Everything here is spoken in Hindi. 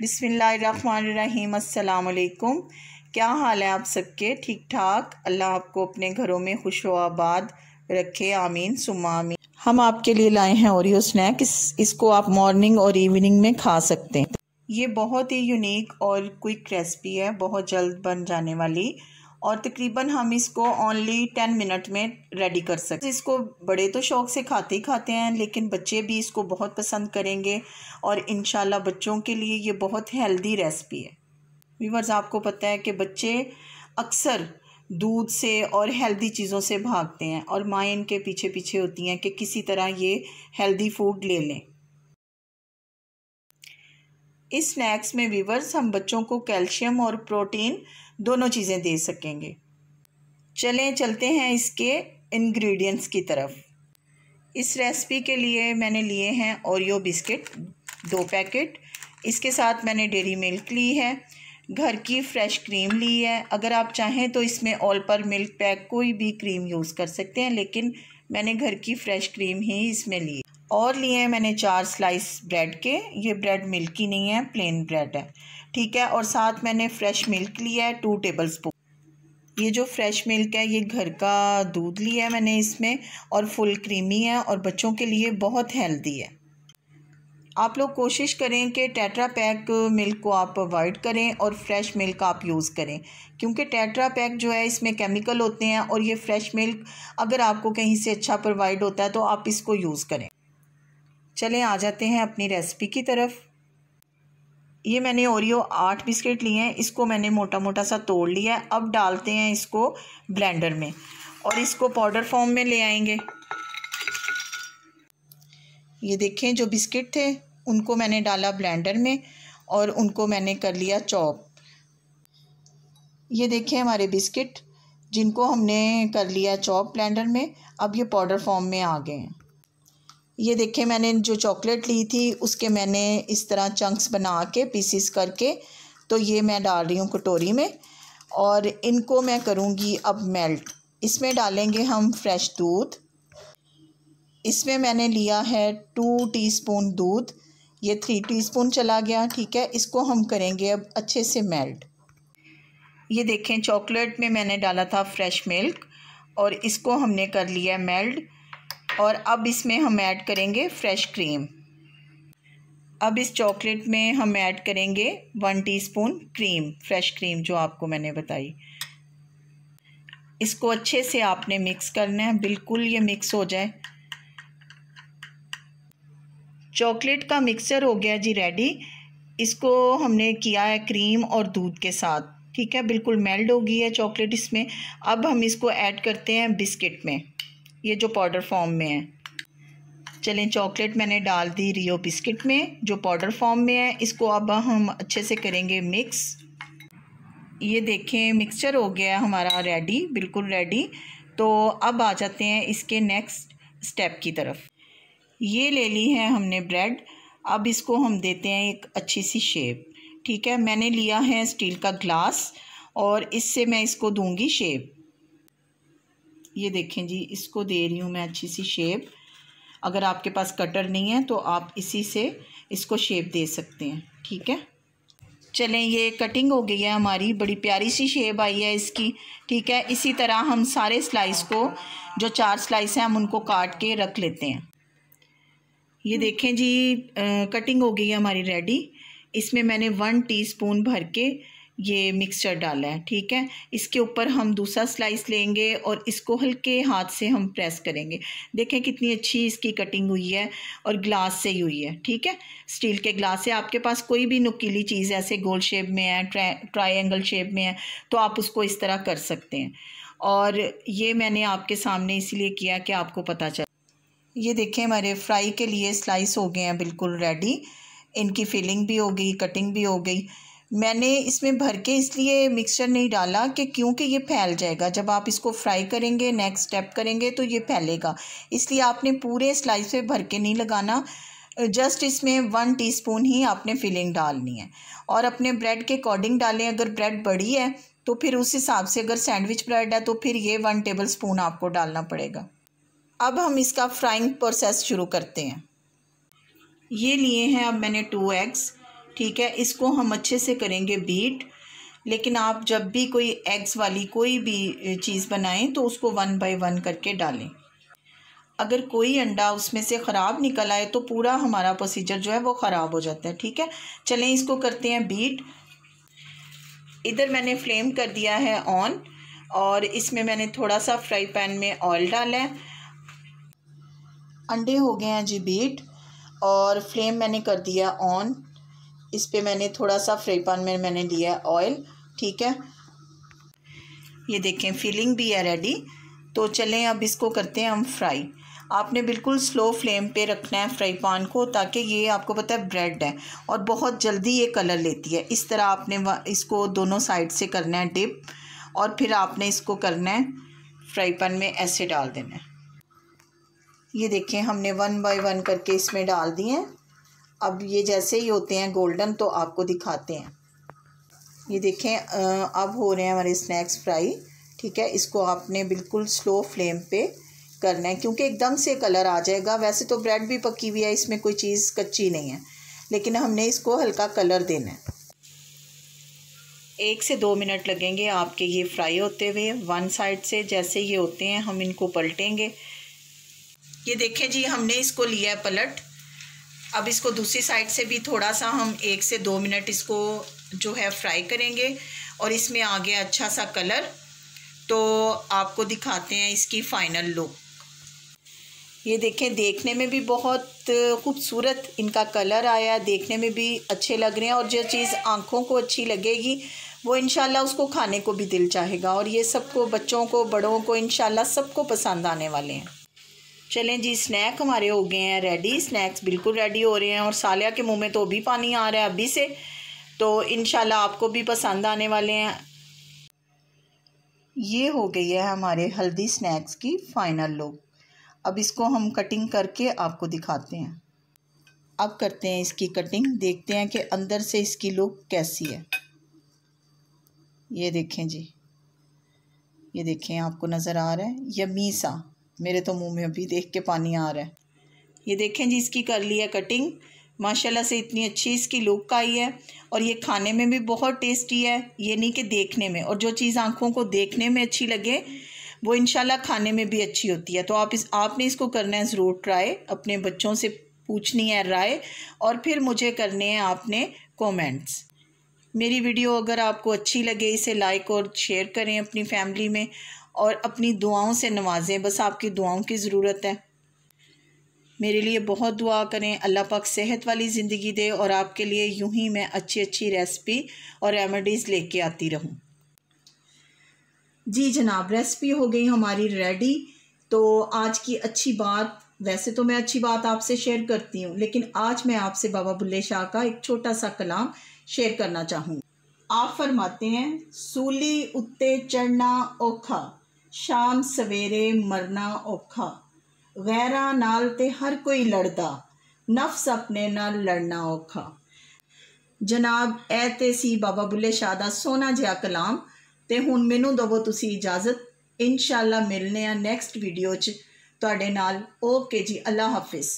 बिसमीम् अल्लाम क्या हाल है आप सबके ठीक ठाक अल्लाह आपको अपने घरों में खुश आबाद रखे आमीन सुमा आमीन हम आपके लिए लाए हैं ओरियो स्नैक इस इसको आप मॉर्निंग और इवनिंग में खा सकते हैं ये बहुत ही यूनिक और क्विक रेसिपी है बहुत जल्द बन जाने वाली और तकरीबन हम इसको ओनली टेन मिनट में रेडी कर सकते हैं इसको बड़े तो शौक़ से खाते ही खाते हैं लेकिन बच्चे भी इसको बहुत पसंद करेंगे और इन बच्चों के लिए ये बहुत हेल्दी रेसिपी है व्यूवर्स आपको पता है कि बच्चे अक्सर दूध से और हेल्दी चीज़ों से भागते हैं और माएँ इनके पीछे पीछे होती हैं कि किसी तरह ये हेल्दी फूड ले लें इस स्नैक्स में वीवर्स हम बच्चों को कैल्शियम और प्रोटीन दोनों चीज़ें दे सकेंगे चलें चलते हैं इसके इंग्रेडिएंट्स की तरफ इस रेसिपी के लिए मैंने लिए हैं ओरियो बिस्किट दो पैकेट इसके साथ मैंने डेरी मिल्क ली है घर की फ्रेश क्रीम ली है अगर आप चाहें तो इसमें ऑल पर मिल्क पैक कोई भी क्रीम यूज़ कर सकते हैं लेकिन मैंने घर की फ्रेश क्रीम ही इसमें ली और लिए हैं मैंने चार स्लाइस ब्रेड के ये ब्रेड मिल्क नहीं है प्लेन ब्रेड है ठीक है और साथ मैंने फ्रेश मिल्क लिया है टू टेबल स्पून ये जो फ्रेश मिल्क है ये घर का दूध लिया है मैंने इसमें और फुल क्रीमी है और बच्चों के लिए बहुत हेल्दी है आप लोग कोशिश करें कि टेट्रा पैक मिल्क को आप अवॉइड करें और फ्रेश मिल्क आप यूज़ करें क्योंकि टेट्रा पैक जो है इसमें केमिकल होते हैं और ये फ्रेश मिल्क अगर आपको कहीं से अच्छा प्रोवाइड होता है तो आप इसको यूज़ करें चलें आ जाते हैं अपनी रेसिपी की तरफ ये मैंने ओरियो आठ बिस्किट लिए हैं इसको मैंने मोटा मोटा सा तोड़ लिया है अब डालते हैं इसको ब्लेंडर में और इसको पाउडर फॉर्म में ले आएंगे ये देखें जो बिस्किट थे उनको मैंने डाला ब्लेंडर में और उनको मैंने कर लिया चॉप ये देखें हमारे बिस्किट जिनको हमने कर लिया चॉप ब्लेंडर में अब ये पाउडर फॉर्म में आ गए हैं ये देखिए मैंने जो चॉकलेट ली थी उसके मैंने इस तरह चंक्स बना के पीसीस करके तो ये मैं डाल रही हूँ कटोरी में और इनको मैं करूँगी अब मेल्ट इसमें डालेंगे हम फ्रेश दूध इसमें मैंने लिया है टू टीस्पून दूध ये थ्री टीस्पून चला गया ठीक है इसको हम करेंगे अब अच्छे से मेल्ट ये देखें चॉकलेट में मैंने डाला था फ्रेश मिल्क और इसको हमने कर लिया मेल्ट और अब इसमें हम ऐड करेंगे फ्रेश क्रीम अब इस चॉकलेट में हम ऐड करेंगे one teaspoon cream fresh cream जो आपको मैंने बताई इसको अच्छे से आपने मिक्स करना है बिल्कुल ये मिक्स हो जाए चॉकलेट का मिक्सर हो गया जी रेडी इसको हमने किया है क्रीम और दूध के साथ ठीक है बिल्कुल मेल्ट हो गई है चॉकलेट इसमें अब हम इसको ऐड करते हैं बिस्किट में ये जो पाउडर फॉर्म में है चलें चॉकलेट मैंने डाल दी रियो बिस्किट में जो पाउडर फॉर्म में है इसको अब हम अच्छे से करेंगे मिक्स ये देखें मिक्सचर हो गया हमारा रेडी बिल्कुल रेडी तो अब आ जाते हैं इसके नेक्स्ट स्टेप की तरफ ये ले ली है हमने ब्रेड अब इसको हम देते हैं एक अच्छी सी शेप ठीक है मैंने लिया है स्टील का ग्लास और इससे मैं इसको दूंगी शेप ये देखें जी इसको दे रही हूँ मैं अच्छी सी शेप अगर आपके पास कटर नहीं है तो आप इसी से इसको शेप दे सकते हैं ठीक है चलें ये कटिंग हो गई है हमारी बड़ी प्यारी सी शेप आई है इसकी ठीक है इसी तरह हम सारे स्लाइस को जो चार स्लाइस हैं हम उनको काट के रख लेते हैं ये देखें जी आ, कटिंग हो गई है हमारी रेडी इसमें मैंने वन टीस्पून भर के ये मिक्सचर डाला है ठीक है इसके ऊपर हम दूसरा स्लाइस लेंगे और इसको हल्के हाथ से हम प्रेस करेंगे देखें कितनी अच्छी इसकी कटिंग हुई है और ग्लास से ही हुई है ठीक है स्टील के ग्लास से आपके पास कोई भी नुकीली चीज़ ऐसे गोल शेप में है ट्रा, ट्राइंगल शेप में है तो आप उसको इस तरह कर सकते हैं और ये मैंने आपके सामने इसलिए किया कि आपको पता चल ये देखें हमारे फ्राई के लिए स्लाइस हो गए हैं बिल्कुल रेडी इनकी फिलिंग भी हो गई कटिंग भी हो गई मैंने इसमें भर के इसलिए मिक्सचर नहीं डाला कि क्योंकि ये फैल जाएगा जब आप इसको फ्राई करेंगे नेक्स्ट स्टेप करेंगे तो ये फैलेगा इसलिए आपने पूरे स्लाइस पे भर के नहीं लगाना जस्ट इसमें वन टीस्पून ही आपने फिलिंग डालनी है और अपने ब्रेड के अकॉर्डिंग डालें अगर ब्रेड बड़ी है तो फिर उस हिसाब से अगर सैंडविच ब्रेड है तो फिर ये वन टेबल स्पून आपको डालना पड़ेगा अब हम इसका फ्राइंग प्रोसेस शुरू करते हैं ये लिए हैं अब मैंने टू एग्स ठीक है इसको हम अच्छे से करेंगे बीट लेकिन आप जब भी कोई एग्स वाली कोई भी चीज़ बनाएं तो उसको वन बाय वन करके डालें अगर कोई अंडा उसमें से ख़राब निकल आए तो पूरा हमारा प्रोसीजर जो है वो ख़राब हो जाता है ठीक है चलें इसको करते हैं बीट इधर मैंने फ्लेम कर दिया है ऑन और इसमें मैंने थोड़ा सा फ्राई पैन में ऑयल डाला है अंडे हो गए हैं जी बीट और फ्लेम मैंने कर दिया ऑन इस पर मैंने थोड़ा सा फ्राई पैन में मैंने लिया ऑयल ठीक है ये देखें फिलिंग भी है रेडी तो चलें अब इसको करते हैं हम फ्राई आपने बिल्कुल स्लो फ्लेम पे रखना है फ्राई पान को ताकि ये आपको पता है ब्रेड है और बहुत जल्दी ये कलर लेती है इस तरह आपने इसको दोनों साइड से करना है डिप और फिर आपने इसको करना है फ्राई पैन में ऐसे डाल देना है ये देखें हमने वन बाय वन करके इसमें डाल दिए हैं अब ये जैसे ही होते हैं गोल्डन तो आपको दिखाते हैं ये देखें अब हो रहे हैं हमारे स्नैक्स फ्राई ठीक है इसको आपने बिल्कुल स्लो फ्लेम पे करना है क्योंकि एकदम से कलर आ जाएगा वैसे तो ब्रेड भी पकी हुई है इसमें कोई चीज़ कच्ची नहीं है लेकिन हमने इसको हल्का कलर देना है एक से दो मिनट लगेंगे आपके ये फ्राई होते हुए वन साइड से जैसे ये होते हैं हम इनको पलटेंगे ये देखें जी हमने इसको लिया है पलट अब इसको दूसरी साइड से भी थोड़ा सा हम एक से दो मिनट इसको जो है फ्राई करेंगे और इसमें आ गया अच्छा सा कलर तो आपको दिखाते हैं इसकी फ़ाइनल लुक ये देखें देखने में भी बहुत खूबसूरत इनका कलर आया देखने में भी अच्छे लग रहे हैं और जो चीज़ आँखों को अच्छी लगेगी वो इन उसको खाने को भी दिल चाहेगा और ये सबको बच्चों को बड़ों को इन सबको पसंद आने वाले हैं चलें जी स्नैक हमारे हो गए हैं रेडी स्नैक्स बिल्कुल रेडी हो रहे हैं और सालिया के मुंह में तो अभी पानी आ रहा है अभी से तो इन आपको भी पसंद आने वाले हैं ये हो गई है हमारे हल्दी स्नैक्स की फ़ाइनल लुक अब इसको हम कटिंग करके आपको दिखाते हैं अब करते हैं इसकी कटिंग देखते हैं कि अंदर से इसकी लुक कैसी है ये देखें जी ये देखें आपको नज़र आ रहा है यमीसा मेरे तो मुंह में अभी देख के पानी आ रहा है ये देखें जी इसकी कर ली है कटिंग माशाल्लाह से इतनी अच्छी इसकी लुक आई है और ये खाने में भी बहुत टेस्टी है ये नहीं कि देखने में और जो चीज़ आँखों को देखने में अच्छी लगे वो इनशाला खाने में भी अच्छी होती है तो आप इस आपने इसको करना है ज़रूर ट्राई अपने बच्चों से पूछनी है राय और फिर मुझे करने हैं आपने कमेंट्स मेरी वीडियो अगर आपको अच्छी लगे इसे लाइक और शेयर करें अपनी फैमिली में और अपनी दुआओं से नवाजें बस आपकी दुआओं की ज़रूरत है मेरे लिए बहुत दुआ करें अल्लाह पाक सेहत वाली ज़िंदगी दे और आपके लिए यूं ही मैं अच्छी अच्छी रेसिपी और रेमेडीज़ लेके आती रहूं जी जनाब रेसिपी हो गई हमारी रेडी तो आज की अच्छी बात वैसे तो मैं अच्छी बात आपसे शेयर करती हूँ लेकिन आज मैं आपसे बाबा बुल्ले शाह का एक छोटा सा कलाम शेयर करना चाहूँ आप फरमाते हैं सूली उत्ते चढ़ना औखा ਸ਼ਾਮ ਸਵੇਰੇ ਮਰਨਾ ਔਖਾ ਗੈਰਾਂ ਨਾਲ ਤੇ ਹਰ ਕੋਈ ਲੜਦਾ ਨਫਸ ਆਪਣੇ ਨਾਲ ਲੜਨਾ ਔਖਾ ਜਨਾਬ ਇਹ ਤੇ ਸੀ ਬਾਬਾ ਬੁੱਲੇ ਸ਼ਾਹ ਦਾ ਸੋਨਾ ਜਿਹਾ ਕਲਾਮ ਤੇ ਹੁਣ ਮੈਨੂੰ ਦਵੋ ਤੁਸੀਂ ਇਜਾਜ਼ਤ ਇਨਸ਼ਾਅੱਲਾ ਮਿਲਨੇ ਆ ਨੈਕਸਟ ਵੀਡੀਓ 'ਚ ਤੁਹਾਡੇ ਨਾਲ ਓਕੇ ਜੀ ਅੱਲਾ ਹਾਫਿਜ਼